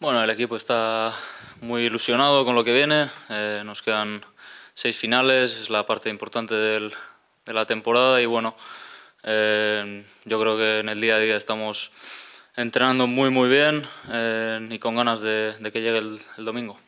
Bueno, el equipo está muy ilusionado con lo que viene. Eh, nos quedan seis finales, es la parte importante de la temporada y bueno, eh, yo creo que en el día a día estamos entrenando muy muy bien y eh, con ganas de, que llegue el domingo.